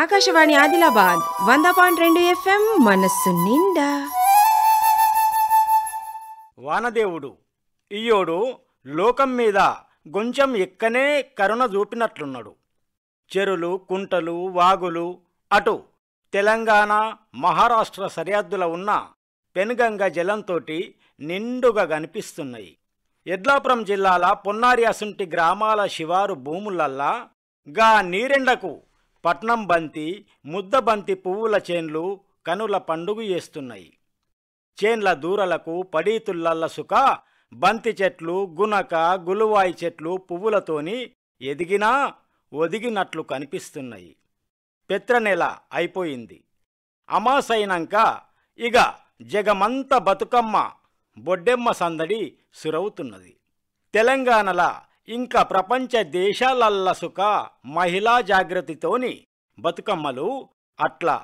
ఆకాశవాణి ఆదిలాబాద్ వంద పాయింట్ రెండు ఎఫ్ఎం మనస్సు నిండా వానదేవుడు ఈయోడు లోకం మీద కొంచెం ఎక్కనే కరుణ చూపినట్లున్నాడు చెరులు కుంటలు వాగులు అటు తెలంగాణ మహారాష్ట్ర సరిహద్దుల ఉన్న పెనుగంగ జలంతోటి నిండుగా కనిపిస్తున్నాయి ఎడ్లాపురం జిల్లాల పొన్నారి అసుంటి గ్రామాల శివారు భూములల్లా గా నీరెండకు పట్నం బంతి ముద్దబంతి పువ్వుల చేన్లు కనుల పండుగ చేస్తున్నాయి చేన్ల దూరలకు సుఖ బంతి చెట్లు గునక గులువాయి చెట్లు పువ్వులతోని ఎదిగినా ఒదిగినట్లు కనిపిస్తున్నాయి పెత్రనెల అయిపోయింది అమాసైనాక ఇక జగమంత బతుకమ్మ బొడ్డెమ్మ సందడి సురవుతున్నది తెలంగాణలా ఇంకా ప్రపంచ దేశాలల్లసుక మహిళా జాగృతితోని బతుకమ్మలు అట్లా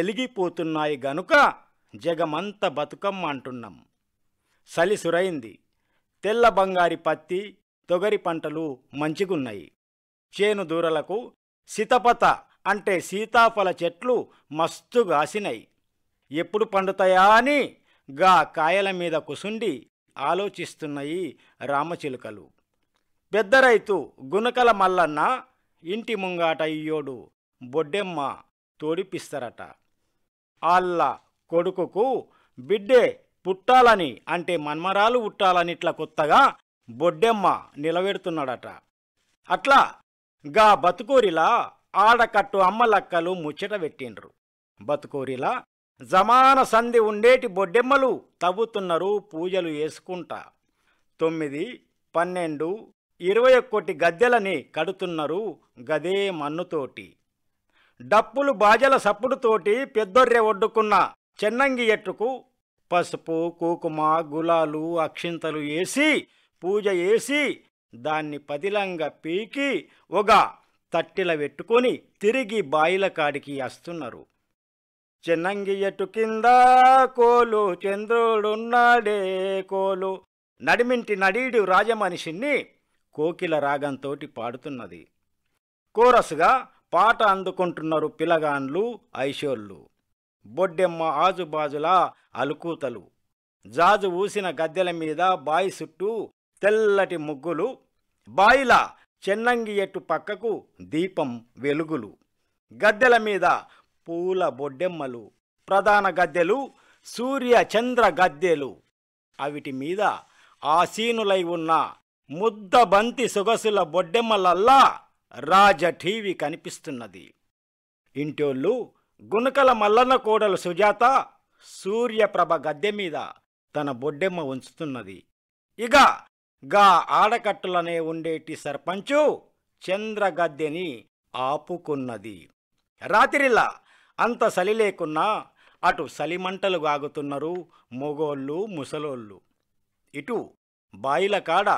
ఎలిగిపోతున్నాయి గనుక జగమంత బతుకమ్మ అంటున్నాం సలి సురైంది తెల్ల బంగారి పత్తి తొగరి పంటలు మంచిగున్నాయి చేను దూరలకు సీతపత అంటే సీతాఫల చెట్లు మస్తు గాసినాయి ఎప్పుడు పండుతాయా అని గా కాయల మీద కుసుండి ఆలోచిస్తున్నాయి రామచిలుకలు పెద్ద రైతు గునకల మల్లన్న ఇంటి ముంగాట ఇయ్యోడు బొడ్డెమ్మ తోడిపిస్తారట ఆళ్ళ కొడుకుకు బిడ్డే పుట్టాలని అంటే మన్మరాలు ఉట్టాలని ఇట్లా కొత్తగా బొడ్డెమ్మ నిలబెడుతున్నాడట అట్లా గా బతుకూరిలా ఆడకట్టు అమ్మలక్కలు ముచ్చట పెట్టిండ్రు బతుకూరిలా జమాన సంధి ఉండేటి బొడ్డెమ్మలు తవ్వుతున్నారు పూజలు వేసుకుంటా తొమ్మిది పన్నెండు ఇరవై ఒక్కటి గద్దెలని కడుతున్నారు గదే మన్నుతోటి డప్పులు బాజల సప్పుడుతోటి పెద్దొర్రె ఒడ్డుకున్న చెన్నంగి ఎట్టుకు పసుపు కుంకుమ గులాలు అక్షింతలు వేసి పూజ వేసి దాన్ని పదిలంగా పీకి ఒక తట్టిల పెట్టుకొని తిరిగి బాయిల కాడికి వస్తున్నారు చెన్నంగి ఎట్టు కింద కోలు చంద్రుడున్నాడే కోలు నడిమింటి నడీడు రాజమనిషిని కోకిల రాగంతోటి పాడుతున్నది కోరస్గా పాట అందుకుంటున్నారు పిలగాన్లు ఐషోళ్ళు బొడ్డెమ్మ ఆజుబాజులా అలుకూతలు జాజు ఊసిన గద్దెల మీద బాయి చుట్టూ తెల్లటి ముగ్గులు బాయిల చెన్నంగి ఎట్టు పక్కకు దీపం వెలుగులు గద్దెల మీద పూల బొడ్డెమ్మలు ప్రధాన గద్దెలు సూర్య చంద్ర గద్దెలు అవిటి మీద ఆసీనులై ఉన్న ముద్ద బంతి సొగసుల బొడ్డెమ్మలల్లా టీవీ కనిపిస్తున్నది ఇంటోళ్ళు గుణకల మల్లన్న కోడలు సుజాత సూర్యప్రభ గద్దె మీద తన బొడ్డెమ్మ ఉంచుతున్నది ఇక గా ఆడకట్టులనే ఉండేటి సర్పంచు చంద్రగద్దెని ఆపుకున్నది రాత్రిలా అంత సలి లేకున్నా అటు సలిమంటలు గాగుతున్నారు మొగోళ్ళు ముసలోళ్ళు ఇటు బాయిల కాడ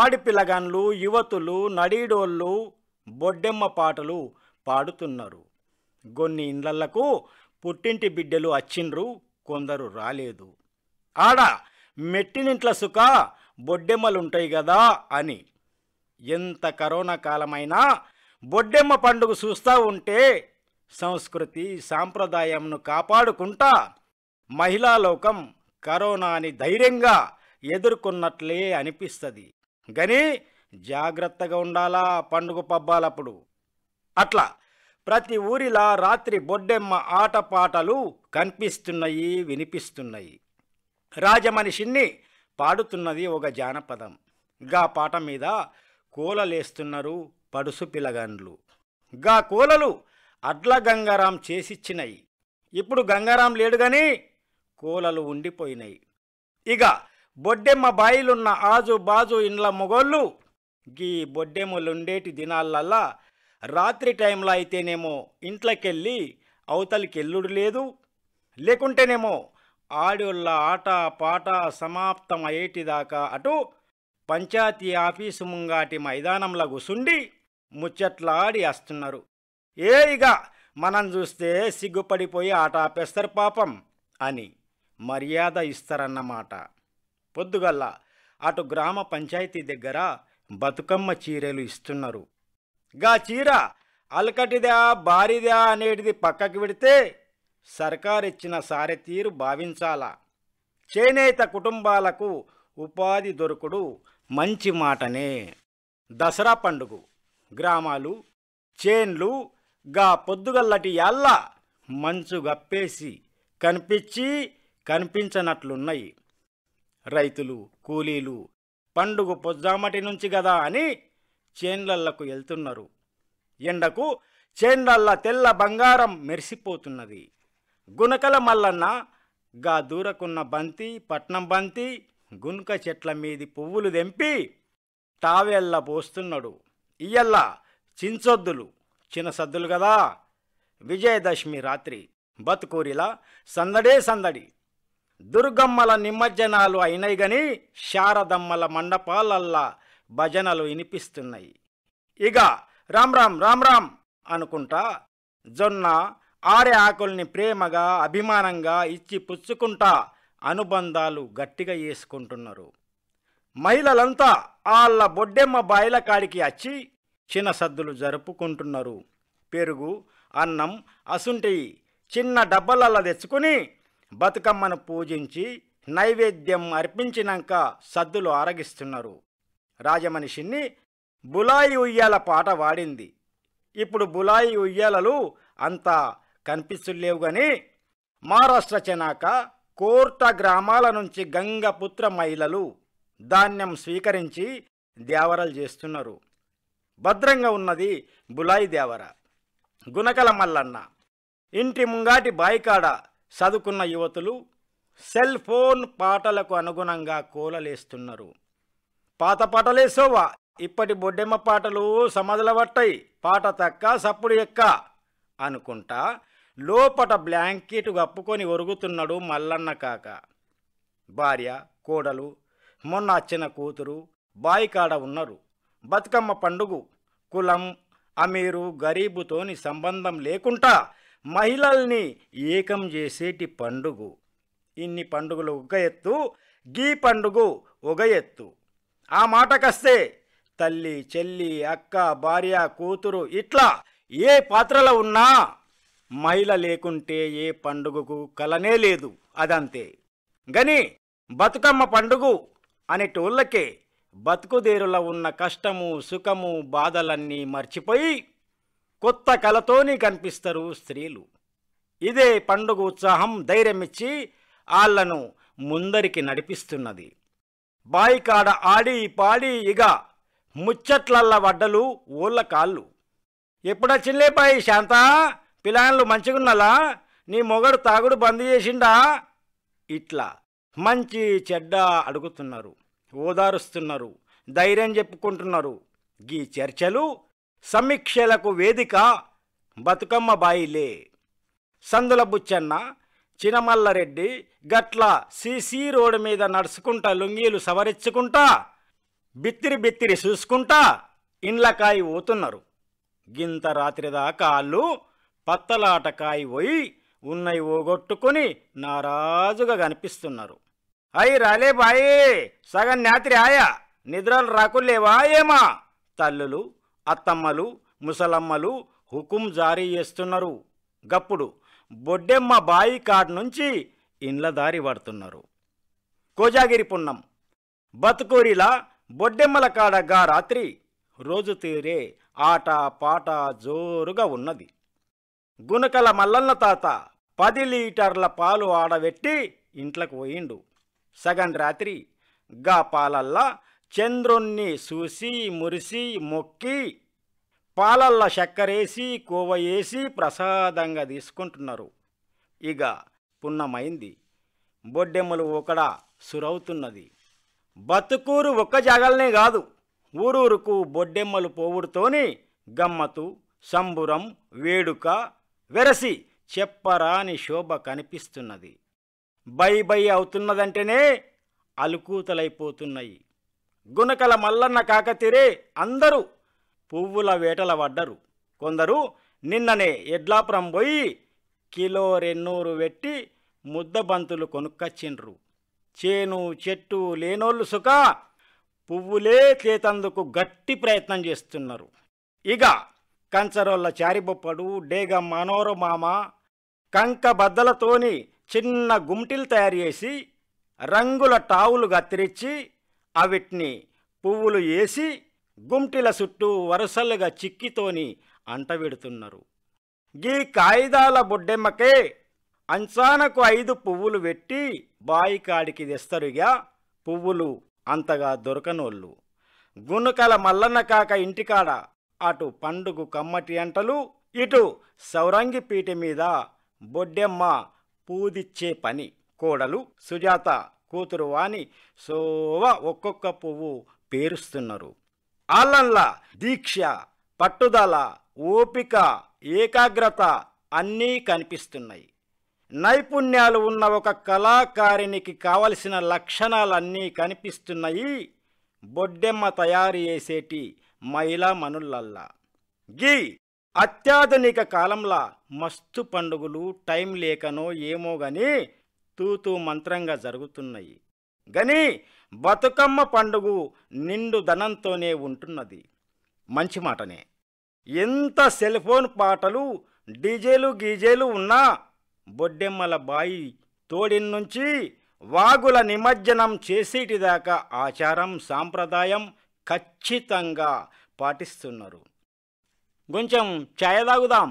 ఆడిపిల్లగన్లు యువతులు నడీడోళ్ళు బొడ్డెమ్మ పాటలు పాడుతున్నారు కొన్ని ఇండ్లకు పుట్టింటి బిడ్డలు అచ్చిండ్రు కొందరు రాలేదు ఆడ మెట్టినింట్ల సుఖ బొడ్డెమ్మలుంటాయి గదా అని ఎంత కరోనా కాలమైనా బొడ్డెమ్మ పండుగ చూస్తూ ఉంటే సంస్కృతి సాంప్రదాయంను కాపాడుకుంటా మహిళా లోకం కరోనాని ధైర్యంగా ఎదుర్కొన్నట్లే అనిపిస్తుంది గని జాగ్రత్తగా ఉండాలా పండుగ పబ్బాలప్పుడు అట్లా ప్రతి ఊరిలా రాత్రి బొడ్డెమ్మ ఆటపాటలు కనిపిస్తున్నాయి వినిపిస్తున్నాయి రాజమనిషిని పాడుతున్నది ఒక జానపదం గా పాట మీద కూలలేస్తున్నారు పడుసు పిలగండ్లు గా కూలలు అడ్ల గంగారాం చేసిచ్చినాయి ఇప్పుడు గంగారాం లేడుగాని కోలలు ఉండిపోయినాయి ఇక బొడ్డెమ్మ బాయిలున్న ఆజు బాజు ఇండ్ల మొగోళ్ళు గీ బొడ్డెమ్మలుండేటి దినాలల్లా రాత్రి టైంలో అయితేనేమో ఇంట్లోకెళ్ళి అవతలికి ఎల్లుడు లేదు లేకుంటేనేమో ఆడోళ్ళ ఆట పాట సమాప్తం అయ్యేటిదాకా అటు పంచాయతీ ఆఫీసు ముంగాటి మైదానంలో కూసుండి ముచ్చట్లాడి వస్తున్నారు ఏ ఇగ మనం చూస్తే సిగ్గుపడిపోయి ఆట ఆపేస్తారు పాపం అని మర్యాద ఇస్తారన్నమాట పొద్దుగల్ల అటు గ్రామ పంచాయతీ దగ్గర బతుకమ్మ చీరలు ఇస్తున్నారు గా చీర అలకటిదా భారీదా అనేటిది పక్కకి పెడితే సర్కారిచ్చిన సారెతీరు భావించాలా చేనేత కుటుంబాలకు ఉపాధి దొరుకుడు మంచి మాటనే దసరా పండుగ గ్రామాలు చేన్లు గా పొద్దుగల్లటి యాల్లా మంచు గప్పేసి కనిపించి కనిపించనట్లున్నాయి రైతులు కూలీలు పండుగ పొద్దామటి నుంచి గదా అని చేన్లళ్లకు వెళ్తున్నారు ఎండకు చేన్లల్ల తెల్ల బంగారం మెరిసిపోతున్నది గునకల మల్లన్న గా దూరకున్న బంతి పట్నం బంతి గునుక చెట్ల మీది పువ్వులు దెంపి తావెల్ల పోస్తున్నాడు ఇయ్యల్ల చించొద్దులు చిన్నసద్దులు కదా విజయదశమి రాత్రి బతుకూరిలా సందడే సందడి దుర్గమ్మల నిమజ్జనాలు అయినాయి గని శారదమ్మల మండపాలల్లా భజనలు వినిపిస్తున్నాయి ఇక రామ్ రామ్ రామ్ రామ్ అనుకుంటా జొన్న ఆరే ఆకుల్ని ప్రేమగా అభిమానంగా ఇచ్చి పుచ్చుకుంటా అనుబంధాలు గట్టిగా వేసుకుంటున్నారు మహిళలంతా ఆళ్ళ బొడ్డెమ్మ బాయిల కాడికి వచ్చి చిన్న సద్దులు జరుపుకుంటున్నారు పెరుగు అన్నం అసుంటి చిన్న డబ్బలల్లా తెచ్చుకుని బతుకమ్మను పూజించి నైవేద్యం అర్పించినాక సద్దులు ఆరగిస్తున్నారు రాజమనిషిని బులాయి ఉయ్యాల పాట వాడింది ఇప్పుడు బులాయి ఉయ్యాలలు అంతా కనిపిస్తులేవు గాని మహారాష్ట్ర చెనాక కోర్ట గ్రామాల నుంచి గంగపుత్ర మహిళలు ధాన్యం స్వీకరించి దేవరలు చేస్తున్నారు భద్రంగా ఉన్నది బులాయి దేవర గుణకల మల్లన్న ఇంటి ముంగాటి బాయికాడ చదువుకున్న యువతులు సెల్ ఫోన్ పాటలకు అనుగుణంగా కూలలేస్తున్నారు పాత పాటలేసోవా ఇప్పటి బొడ్డెమ్మ పాటలు సమాధులవట్టాయి పాట తక్క సప్పుడు ఎక్క అనుకుంటా లోపట బ్లాంకెట్ కప్పుకొని ఒరుగుతున్నాడు మల్లన్న కాక భార్య కోడలు మొన్న అచ్చిన కూతురు బాయికాడ ఉన్నారు బతుకమ్మ పండుగ కులం అమీరు గరీబుతోని సంబంధం లేకుండా మహిళల్ని ఏకం చేసేటి పండుగ ఇన్ని పండుగలు ఒక ఎత్తు గీ పండుగ ఒక ఎత్తు ఆ మాటకస్తే తల్లి చెల్లి అక్క భార్య కూతురు ఇట్లా ఏ పాత్రలో ఉన్నా మహిళ లేకుంటే ఏ పండుగకు కలనే లేదు అదంతే గని బతుకమ్మ పండుగ అనేటోళ్ళకే బతుకుదేరుల ఉన్న కష్టము సుఖము బాధలన్నీ మర్చిపోయి కొత్త కలతోని కనిపిస్తారు స్త్రీలు ఇదే పండుగ ఉత్సాహం ధైర్యమిచ్చి ఆళ్లను ముందరికి నడిపిస్తున్నది బాయికాడ ఆడి పాడి ఇగ ముచ్చట్లల్ల వడ్డలు ఊళ్ళ కాళ్ళు ఎప్పుడొచ్చినలేపాయి శాంత పిలాన్లు మంచిగున్నలా నీ మొగడు తాగుడు బంద్ చేసిండా ఇట్లా మంచి చెడ్డ అడుగుతున్నారు ఓదారుస్తున్నారు ధైర్యం చెప్పుకుంటున్నారు గీ చర్చలు సమీక్షలకు వేదిక బతుకమ్మ బాయిలే సందుల బుచ్చన్న చినమల్లరెడ్డి గట్ల సీసీ రోడ్డు మీద నడుచుకుంటా లుంగీలు సవరించుకుంటా బిత్తిరి బిత్తిరి చూసుకుంటా ఇండ్లకాయి పోతున్నారు గింత రాత్రి దాకా వాళ్ళు పత్తలాటకాయి పోయి ఉన్నయి ఓగొట్టుకొని నారాజుగా కనిపిస్తున్నారు అయి రాలే బాయే సగం రాత్రి ఆయా నిద్రలు రాకులేవా ఏమా తల్లులు అత్తమ్మలు ముసలమ్మలు హుకుం జారీ చేస్తున్నారు గప్పుడు బొడ్డెమ్మ బాయి కాడ్ నుంచి ఇండ్ల దారి పడుతున్నారు కోజాగిరి పున్నం బతుకూరిలా బొడ్డెమ్మల కాడ గా రాత్రి రోజు తీరే ఆట పాట జోరుగా ఉన్నది గునకల మల్లన్న తాత పది లీటర్ల పాలు ఆడబెట్టి ఇంట్లకు పోయిండు సగం రాత్రి గా పాలల్లా చంద్రుణ్ణి చూసి మురిసి మొక్కి పాలల్ల చక్కరేసి కోవయేసి ప్రసాదంగా తీసుకుంటున్నారు ఇక పున్నమైంది బొడ్డెమ్మలు ఒకడ సురవుతున్నది బతుకూరు ఒక్క జగల్నే కాదు ఊరూరుకు బొడ్డెమ్మలు పోవుడుతోని గమ్మతు సంబురం వేడుక వెరసి చెప్పరాని శోభ కనిపిస్తున్నది బై బై అవుతున్నదంటేనే అలుకూతలైపోతున్నాయి గునకల మల్లన్న కాకతీరే అందరూ పువ్వుల వేటల పడ్డరు కొందరు నిన్ననే ఎడ్లాపురం పోయి కిలో రెన్నూరు పెట్టి ముద్దబంతులు కొనుక్కొచ్చిండ్రు చేను చెట్టు లేనోళ్ళు సుఖ పువ్వులే చేతందుకు గట్టి ప్రయత్నం చేస్తున్నారు ఇక కంచరోళ్ళ చారిబొప్పడు డేగ మనోరమామ కంక బద్దలతోని చిన్న గుమ్టిలు తయారు చేసి రంగుల టావులు కత్తిరించి అవిట్ని పువ్వులు వేసి గుమ్టిల చుట్టూ వరుసలుగా చిక్కితోని అంటవిడుతున్నారు గీ కాగితాల బొడ్డెమ్మకే అంచానకు ఐదు పువ్వులు పెట్టి బాయి కాడికి తెస్తరుగా పువ్వులు అంతగా దొరకనోళ్ళు గునుకల మల్లన్న కాక ఇంటికాడ అటు పండుగ కమ్మటి అంటలు ఇటు సౌరంగి పీట మీద బొడ్డెమ్మ పూదిచ్చే పని కోడలు సుజాత కూతురు వాణి సోవ ఒక్కొక్క పువ్వు పేరుస్తున్నారు ఆళ్ళల్లా దీక్ష పట్టుదల ఓపిక ఏకాగ్రత అన్నీ కనిపిస్తున్నాయి నైపుణ్యాలు ఉన్న ఒక కళాకారినికి కావలసిన లక్షణాలన్నీ కనిపిస్తున్నాయి బొడ్డెమ్మ తయారు చేసేటి మహిళా మనులల్లా గీ అత్యాధునిక కాలంలో మస్తు పండుగలు టైం లేకనో ఏమో గాని తూతూ మంత్రంగా జరుగుతున్నాయి గని బతుకమ్మ పండుగ నిండు ధనంతోనే ఉంటున్నది మంచి మాటనే ఎంత సెల్ఫోన్ పాటలు డీజేలు గీజేలు ఉన్నా బొడ్డెమ్మల బాయి తోడిన్ నుంచి వాగుల నిమజ్జనం చేసేటిదాకా ఆచారం సాంప్రదాయం ఖచ్చితంగా పాటిస్తున్నారు కొంచెం ఛాయ తాగుదాం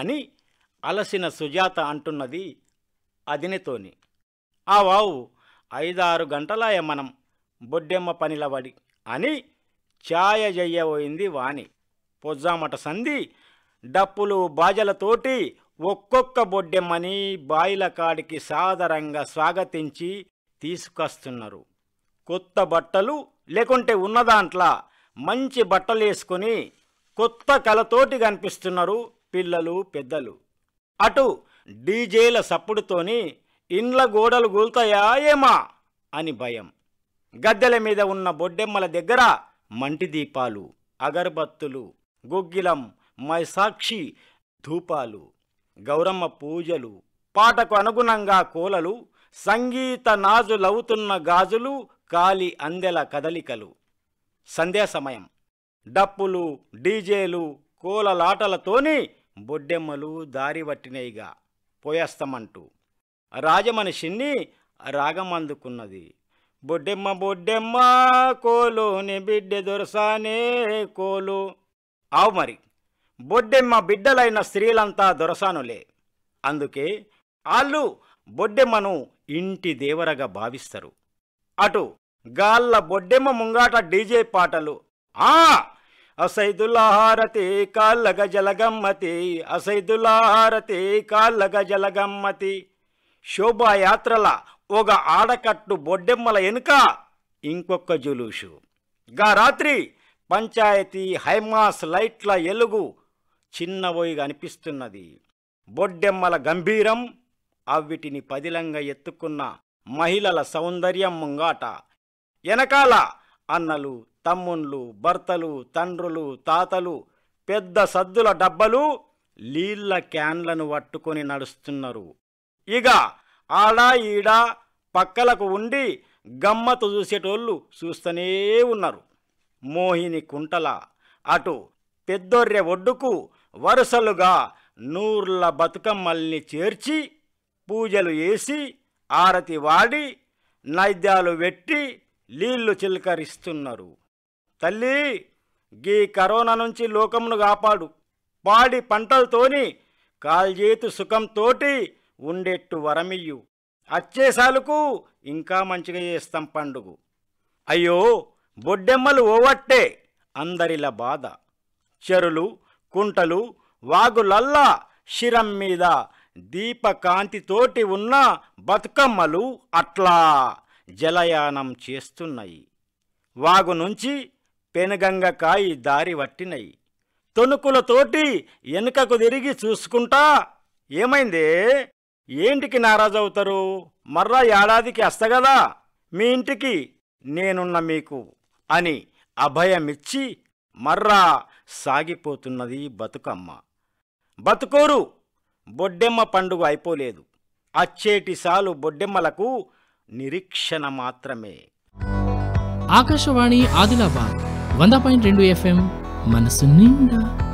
అని అలసిన సుజాత అంటున్నది అదినితోని ఆ వావు ఐదారు గంటల యమనం బొడ్డెమ్మ పనిలబడి అని ఛాయ చెయ్యబోయింది వాణి పొజ్జామట సంధి డప్పులు బాజలతోటి ఒక్కొక్క బొడ్డెమ్మని బాయిల కాడికి సాదరంగా స్వాగతించి తీసుకొస్తున్నారు కొత్త బట్టలు లేకుంటే ఉన్నదాంట్లా మంచి బట్టలు వేసుకొని కొత్త కలతోటి కనిపిస్తున్నారు పిల్లలు పెద్దలు అటు డీజేల సప్పుడుతోని ఇండ్ల గోడలు ఏమా అని భయం గద్దెల మీద ఉన్న బొడ్డెమ్మల దగ్గర మంటి దీపాలు అగరబత్తులు గుగ్గిలం మైసాక్షి ధూపాలు గౌరమ్మ పూజలు పాటకు అనుగుణంగా కోలలు సంగీత నాజులవుతున్న గాజులు కాలి అందెల కదలికలు సంధ్యా సమయం డప్పులు డీజేలు కోలలాటలతోని బొడ్డెమ్మలు దారివట్టినయిగా పోయేస్తామంటూ రాజమనిషిని రాగం అందుకున్నది బొడ్డెమ్మ బొడ్డెమ్మ కోలు నీ బిడ్డ దొరసానే కోలు ఆవు మరి బొడ్డెమ్మ బిడ్డలైన స్త్రీలంతా దొరసానులే అందుకే వాళ్ళు బొడ్డెమ్మను ఇంటి దేవరగా భావిస్తారు అటు గాళ్ళ బొడ్డెమ్మ ముంగాట డీజే పాటలు ఆ అసైదులహారతి కాళ్ళగ జలగమ్మతి అసైదులహారతి కాళ్ళగ జలగమ్మతి శోభాయాత్రల ఒక ఆడకట్టు బొడ్డెమ్మల వెనుక ఇంకొక జులూషు గా రాత్రి పంచాయతీ హైమాస్ లైట్ల ఎలుగు చిన్నవోయిగా అనిపిస్తున్నది బొడ్డెమ్మల గంభీరం అవిటిని పదిలంగా ఎత్తుకున్న మహిళల సౌందర్యం ముంగాట వెనకాల అన్నలు తమ్ముళ్ళు భర్తలు తండ్రులు తాతలు పెద్ద సద్దుల డబ్బలు నీళ్ళ క్యాన్లను పట్టుకొని నడుస్తున్నారు ఇక ఆడా ఈడా పక్కలకు ఉండి గమ్మత్తు చూసేటోళ్ళు చూస్తూనే ఉన్నారు మోహిని కుంటల అటు పెద్దొర్రె ఒడ్డుకు వరుసలుగా నూర్ల బతుకమ్మల్ని చేర్చి పూజలు వేసి ఆరతి వాడి నైద్యాలు పెట్టి నీళ్లు చిలకరిస్తున్నారు తల్లి గీ కరోనా నుంచి లోకమును కాపాడు పాడి పంటలతోని కాల్జేతు సుఖంతోటి ఉండేట్టు వరమియ్యు అచ్చేసాలకు ఇంకా మంచిగా చేస్తాం పండుగ అయ్యో బొడ్డెమ్మలు ఓవట్టే అందరిలా బాధ చెరులు కుంటలు వాగులల్లా శిరం మీద దీపకాంతితోటి ఉన్న బతుకమ్మలు అట్లా జలయానం చేస్తున్నాయి వాగు నుంచి పెనుగంగ దారి వట్టినై తొణుకులతోటి వెనుకకు తిరిగి చూసుకుంటా ఏమైందే ఏంటికి నారాజవుతారు మర్రా ఏడాదికి అస్తగదా మీ ఇంటికి నేనున్న మీకు అని అభయమిచ్చి మర్రా సాగిపోతున్నది బతుకమ్మ బతుకోరు బొడ్డెమ్మ పండుగ అయిపోలేదు అచ్చేటి సాలు బొడ్డెమ్మలకు నిరీక్షణ మాత్రమే ఆకాశవాణి ఆదిలాబాద్ వంద పాయింట్ రెండు ఎఫ్ఎం మనసు నిండా